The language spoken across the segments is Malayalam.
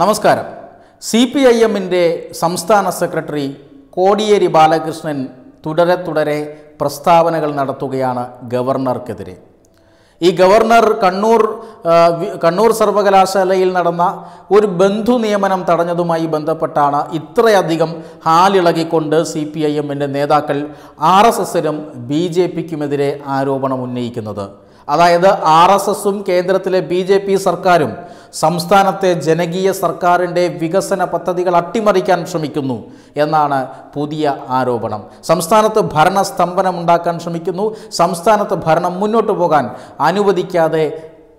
നമസ്കാരം സി പി ഐ എമ്മിൻ്റെ സംസ്ഥാന സെക്രട്ടറി കോടിയേരി ബാലകൃഷ്ണൻ തുടരെ തുടരെ പ്രസ്താവനകൾ നടത്തുകയാണ് ഗവർണർക്കെതിരെ ഈ ഗവർണർ കണ്ണൂർ കണ്ണൂർ സർവകലാശാലയിൽ നടന്ന ഒരു ബന്ധു നിയമനം തടഞ്ഞതുമായി ബന്ധപ്പെട്ടാണ് ഇത്രയധികം ഹാലിളകിക്കൊണ്ട് സി പി ഐ എമ്മിൻ്റെ നേതാക്കൾ ആർ എസ് എസിനും ബി ജെ പിക്കുമെതിരെ ആരോപണം ഉന്നയിക്കുന്നത് അതായത് ആർ എസ് എസും കേന്ദ്രത്തിലെ ബി ജെ പി സർക്കാരും സംസ്ഥാനത്തെ ജനകീയ സർക്കാരിൻ്റെ വികസന പദ്ധതികൾ അട്ടിമറിക്കാൻ ശ്രമിക്കുന്നു എന്നാണ് പുതിയ ആരോപണം സംസ്ഥാനത്ത് ഭരണസ്തംഭനം ഉണ്ടാക്കാൻ ശ്രമിക്കുന്നു സംസ്ഥാനത്ത് ഭരണം മുന്നോട്ട് പോകാൻ അനുവദിക്കാതെ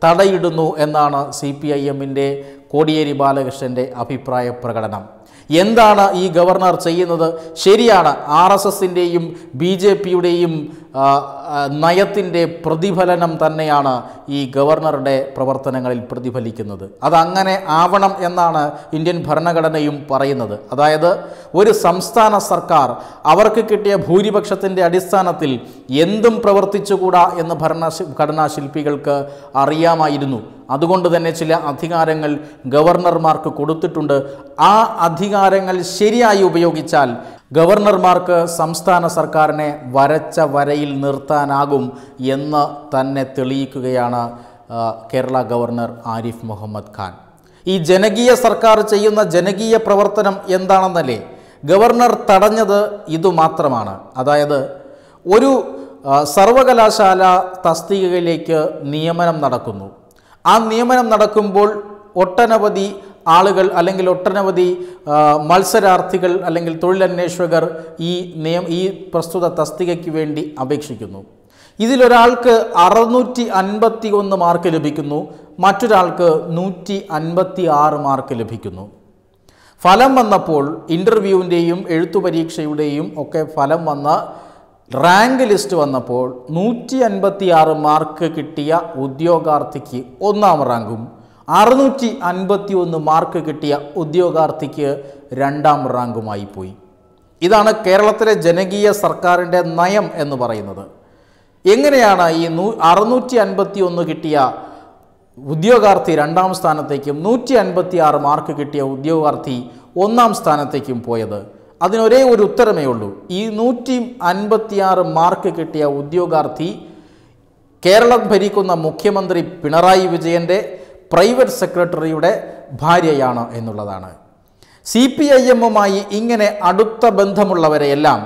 തടയിടുന്നു എന്നാണ് സി പി ഐ എമ്മിൻ്റെ കോടിയേരി ബാലകൃഷ്ണൻ്റെ അഭിപ്രായ പ്രകടനം എന്താണ് ഈ ഗവർണർ ചെയ്യുന്നത് ശരിയാണ് ആർ എസ് എസിൻ്റെയും ബി ജെ പിയുടെയും നയത്തിൻ്റെ പ്രതിഫലനം തന്നെയാണ് ഈ ഗവർണറുടെ പ്രവർത്തനങ്ങളിൽ പ്രതിഫലിക്കുന്നത് അതങ്ങനെ ആവണം എന്നാണ് ഇന്ത്യൻ ഭരണഘടനയും പറയുന്നത് അതായത് ഒരു സംസ്ഥാന സർക്കാർ അവർക്ക് കിട്ടിയ ഭൂരിപക്ഷത്തിൻ്റെ അടിസ്ഥാനത്തിൽ എന്തും പ്രവർത്തിച്ചുകൂടാ എന്ന് ഭരണഘടനാ ശില്പികൾക്ക് അറിയാമായിരുന്നു അതുകൊണ്ട് തന്നെ ചില അധികാരങ്ങൾ ഗവർണർമാർക്ക് കൊടുത്തിട്ടുണ്ട് ആ അധികാരങ്ങൾ ശരിയായി ഉപയോഗിച്ചാൽ ഗവർണർമാർക്ക് സംസ്ഥാന സർക്കാരിനെ വരച്ച വരയിൽ നിർത്താനാകും എന്ന് തന്നെ തെളിയിക്കുകയാണ് കേരള ഗവർണർ ആരിഫ് മുഹമ്മദ് ഖാൻ ഈ ജനകീയ സർക്കാർ ചെയ്യുന്ന ജനകീയ പ്രവർത്തനം എന്താണെന്നല്ലേ ഗവർണർ തടഞ്ഞത് ഇതുമാത്രമാണ് അതായത് ഒരു സർവകലാശാല തസ്തികയിലേക്ക് നിയമനം നടക്കുന്നു ആ നിയമനം നടക്കുമ്പോൾ ഒട്ടനവധി ആളുകൾ അല്ലെങ്കിൽ ഒട്ടനവധി മത്സരാർത്ഥികൾ അല്ലെങ്കിൽ തൊഴിലന്വേഷകർ ഈ നിയം ഈ പ്രസ്തുത തസ്തികയ്ക്ക് വേണ്ടി അപേക്ഷിക്കുന്നു ഇതിലൊരാൾക്ക് അറുന്നൂറ്റി അൻപത്തി ഒന്ന് മാർക്ക് ലഭിക്കുന്നു മറ്റൊരാൾക്ക് നൂറ്റി അൻപത്തി ആറ് മാർക്ക് ലഭിക്കുന്നു ഫലം വന്നപ്പോൾ ഇൻ്റർവ്യൂവിൻ്റെയും എഴുത്തു പരീക്ഷയുടെയും ഒക്കെ ഫലം വന്ന റാങ്ക് ലിസ്റ്റ് വന്നപ്പോൾ നൂറ്റി അൻപത്തി ആറ് മാർക്ക് കിട്ടിയ ഉദ്യോഗാർത്ഥിക്ക് ഒന്നാം റാങ്കും അറുന്നൂറ്റി അൻപത്തി ഒന്ന് മാർക്ക് കിട്ടിയ ഉദ്യോഗാർത്ഥിക്ക് രണ്ടാം റാങ്കുമായി പോയി ഇതാണ് കേരളത്തിലെ ജനകീയ സർക്കാരിൻ്റെ നയം എന്ന് പറയുന്നത് എങ്ങനെയാണ് ഈ നൂ അറുന്നൂറ്റി അൻപത്തി ഒന്ന് കിട്ടിയ ഉദ്യോഗാർത്ഥി രണ്ടാം സ്ഥാനത്തേക്കും നൂറ്റി അൻപത്തി ആറ് മാർക്ക് കിട്ടിയ ഉദ്യോഗാർത്ഥി ഒന്നാം സ്ഥാനത്തേക്കും പോയത് അതിനൊരേ ഒരു ഉത്തരമേ ഉള്ളൂ ഈ നൂറ്റി അൻപത്തിയാറ് മാർക്ക് കിട്ടിയ ഉദ്യോഗാർത്ഥി കേരളം ഭരിക്കുന്ന മുഖ്യമന്ത്രി പിണറായി വിജയൻ്റെ പ്രൈവറ്റ് സെക്രട്ടറിയുടെ ഭാര്യയാണ് എന്നുള്ളതാണ് സി പി ഐ എമ്മുമായി ഇങ്ങനെ അടുത്ത ബന്ധമുള്ളവരെയെല്ലാം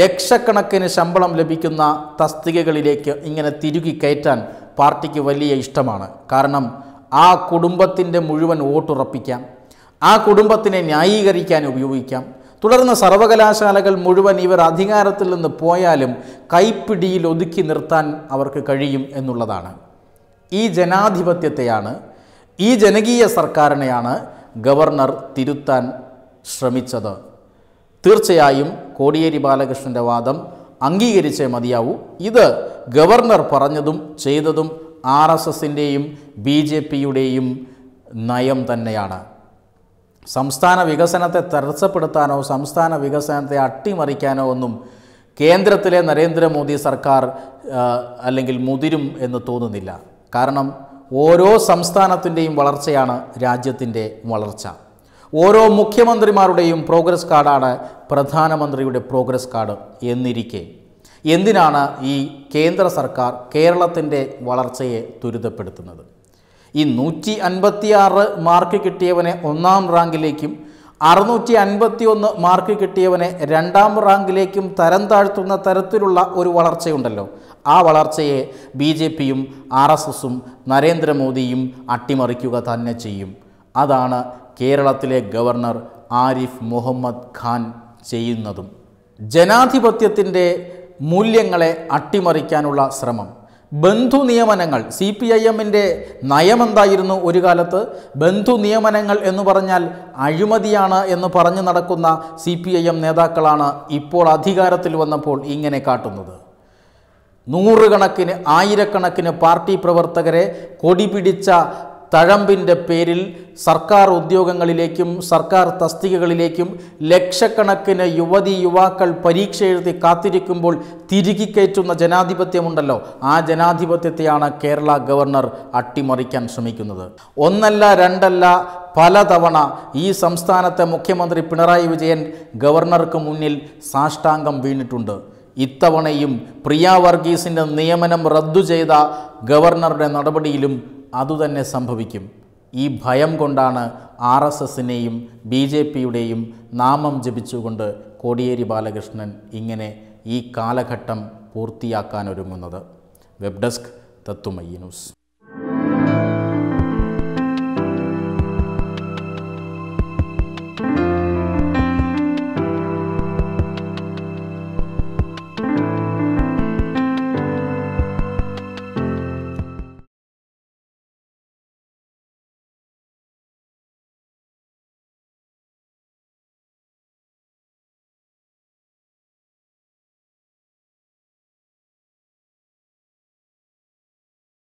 ലക്ഷക്കണക്കിന് ശമ്പളം ലഭിക്കുന്ന തസ്തികകളിലേക്ക് ഇങ്ങനെ തിരുകി കയറ്റാൻ പാർട്ടിക്ക് വലിയ ഇഷ്ടമാണ് കാരണം ആ കുടുംബത്തിൻ്റെ മുഴുവൻ വോട്ടുറപ്പിക്കാം ആ കുടുംബത്തിനെ ന്യായീകരിക്കാൻ ഉപയോഗിക്കാം തുടർന്ന് സർവകലാശാലകൾ മുഴുവൻ ഇവർ അധികാരത്തിൽ നിന്ന് പോയാലും കൈപ്പിടിയിൽ ഒതുക്കി നിർത്താൻ അവർക്ക് കഴിയും എന്നുള്ളതാണ് ഈ ജനാധിപത്യത്തെയാണ് ഈ ജനകീയ സർക്കാരിനെയാണ് ഗവർണർ തിരുത്താൻ ശ്രമിച്ചത് തീർച്ചയായും കോടിയേരി ബാലകൃഷ്ണൻ്റെ വാദം അംഗീകരിച്ചേ മതിയാവൂ ഇത് ഗവർണർ പറഞ്ഞതും ചെയ്തതും ആർ എസ് എസിൻ്റെയും ബി ജെ പിയുടെയും നയം തന്നെയാണ് സംസ്ഥാന വികസനത്തെ തടസ്സപ്പെടുത്താനോ സംസ്ഥാന വികസനത്തെ അട്ടിമറിക്കാനോ ഒന്നും കേന്ദ്രത്തിലെ നരേന്ദ്രമോദി സർക്കാർ അല്ലെങ്കിൽ മുതിരും എന്ന് തോന്നുന്നില്ല കാരണം ഓരോ സംസ്ഥാനത്തിൻ്റെയും വളർച്ചയാണ് രാജ്യത്തിൻ്റെ വളർച്ച ഓരോ മുഖ്യമന്ത്രിമാരുടെയും പ്രോഗ്രസ് കാർഡാണ് പ്രധാനമന്ത്രിയുടെ പ്രോഗ്രസ് കാർഡ് എന്നിരിക്കെ എന്തിനാണ് ഈ കേന്ദ്ര സർക്കാർ കേരളത്തിൻ്റെ വളർച്ചയെ ത്വരിതപ്പെടുത്തുന്നത് ഈ നൂറ്റി അൻപത്തിയാറ് മാർക്ക് കിട്ടിയവനെ ഒന്നാം റാങ്കിലേക്കും അറുന്നൂറ്റി ഒന്ന് മാർക്ക് കിട്ടിയവനെ രണ്ടാം റാങ്കിലേക്കും തരം താഴ്ത്തുന്ന തരത്തിലുള്ള ഒരു വളർച്ചയുണ്ടല്ലോ ആ വളർച്ചയെ ബി ജെ പിയും ആർ എസ് എസും നരേന്ദ്രമോദിയും അട്ടിമറിക്കുക തന്നെ ചെയ്യും അതാണ് കേരളത്തിലെ ഗവർണർ ആരിഫ് മുഹമ്മദ് ഖാൻ ചെയ്യുന്നതും ജനാധിപത്യത്തിൻ്റെ മൂല്യങ്ങളെ അട്ടിമറിക്കാനുള്ള ശ്രമം ബന്ധു നിയമനങ്ങൾ സി പി ഐ എമ്മിൻ്റെ നയമെന്തായിരുന്നു ഒരു കാലത്ത് ബന്ധു നിയമനങ്ങൾ എന്ന് പറഞ്ഞാൽ അഴിമതിയാണ് എന്ന് പറഞ്ഞു നടക്കുന്ന സി പി ഐ എം നേതാക്കളാണ് ഇപ്പോൾ അധികാരത്തിൽ വന്നപ്പോൾ ഇങ്ങനെ കാട്ടുന്നത് നൂറുകണക്കിന് ആയിരക്കണക്കിന് പാർട്ടി പ്രവർത്തകരെ കൊടി പിടിച്ച തഴമ്പിൻ്റെ പേരിൽ സർക്കാർ ഉദ്യോഗങ്ങളിലേക്കും സർക്കാർ തസ്തികകളിലേക്കും ലക്ഷക്കണക്കിന് യുവതി യുവാക്കൾ പരീക്ഷ എഴുതി കാത്തിരിക്കുമ്പോൾ തിരികെ കയറ്റുന്ന ജനാധിപത്യമുണ്ടല്ലോ ആ ജനാധിപത്യത്തെയാണ് കേരള ഗവർണർ അട്ടിമറിക്കാൻ ശ്രമിക്കുന്നത് ഒന്നല്ല രണ്ടല്ല പലതവണ ഈ സംസ്ഥാനത്തെ മുഖ്യമന്ത്രി പിണറായി വിജയൻ ഗവർണർക്ക് മുന്നിൽ സാഷ്ടാംഗം വീണിട്ടുണ്ട് ഇത്തവണയും പ്രിയ വർഗീസിൻ്റെ നിയമനം റദ്ദു ചെയ്ത ഗവർണറുടെ നടപടിയിലും അതുതന്നെ സംഭവിക്കും ഈ ഭയം കൊണ്ടാണ് ആർ എസ് എസിനെയും ബി ജെ പിയുടെയും നാമം ജപിച്ചുകൊണ്ട് കോടിയേരി ബാലകൃഷ്ണൻ ഇങ്ങനെ ഈ കാലഘട്ടം പൂർത്തിയാക്കാനൊരുങ്ങുന്നത് വെബ് ഡെസ്ക് തത്തുമയ്യ ന്യൂസ്